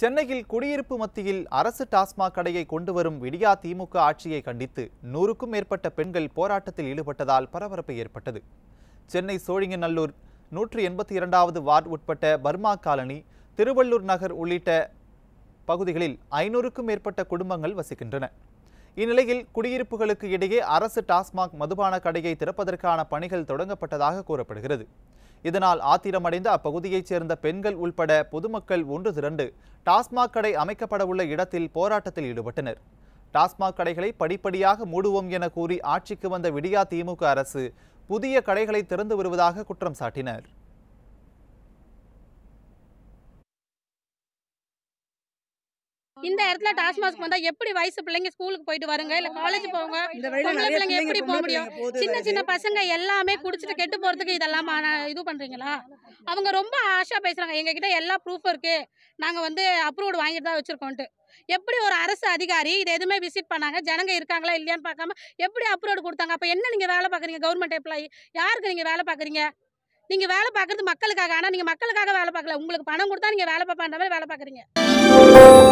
சென்னையில் குடியிருப்பு மத்தியில் அரசு டாஸ்மாக் கடையை கொண்டு வரும் விடியா திமுக ஆட்சியை கண்டித்து நூறுக்கும் மேற்பட்ட பெண்கள் போராட்டத்தில் ஈடுபட்டதால் பரபரப்பு ஏற்பட்டது சென்னை சோழிங்கநல்லூர் நூற்றி எண்பத்தி இரண்டாவது வார்டு உட்பட்ட பர்மா காலனி திருவள்ளூர் நகர் உள்ளிட்ட பகுதிகளில் ஐநூறுக்கும் மேற்பட்ட குடும்பங்கள் வசிக்கின்றன இந்நிலையில் குடியிருப்புகளுக்கு இடையே அரசு டாஸ்மாக் மதுபான கடையை திறப்பதற்கான பணிகள் தொடங்கப்பட்டதாக கூறப்படுகிறது இதனால் ஆத்திரமடைந்த அப்பகுதியைச் சேர்ந்த பெண்கள் உள்பட பொதுமக்கள் ஒன்று திரண்டு டாஸ்மாக் கடை அமைக்கப்படவுள்ள இடத்தில் போராட்டத்தில் ஈடுபட்டனர் டாஸ்மாக் கடைகளை படிப்படியாக மூடுவோம் என கூறி ஆட்சிக்கு வந்த விடியா திமுக அரசு புதிய கடைகளை திறந்து வருவதாக குற்றம் சாட்டினர் இந்த இடத்துல டாஸ்மாக் வந்தா எப்படி வயசு பிள்ளைங்க ஸ்கூலுக்கு போயிட்டு வருங்க இல்ல காலேஜ் போவாங்க பிள்ளைங்க எப்படி போக முடியும் சின்ன சின்ன பசங்க எல்லாமே குடிச்சிட்டு கெட்டு போறதுக்கு இதெல்லாம் இது பண்றீங்களா அவங்க ரொம்ப ஆஷா எங்க எங்ககிட்ட எல்லா ப்ரூஃப் இருக்கு நாங்க வந்து அப்ரூவ்டு வாங்கிட்டு தான் வச்சுருக்கோன்ட்டு எப்படி ஒரு அரசு அதிகாரி இது எதுவுமே விசிட் பண்ணாங்க ஜனங்க இருக்காங்களா இல்லையான்னு பார்க்காம எப்படி அப்ரோடு கொடுத்தாங்க அப்ப என்ன நீங்க வேலை பாக்குறீங்க கவர்மெண்ட் எம்ப்ளாயி யாருக்கு நீங்க வேலை பாக்குறீங்க நீங்க வேலை பாக்குறது மக்களுக்காக ஆனா நீங்க மக்களுக்காக வேலை பார்க்கல உங்களுக்கு பணம் கொடுத்தா நீங்க வேலை பார்ப்பான்ற மாதிரி வேலை பாக்குறீங்க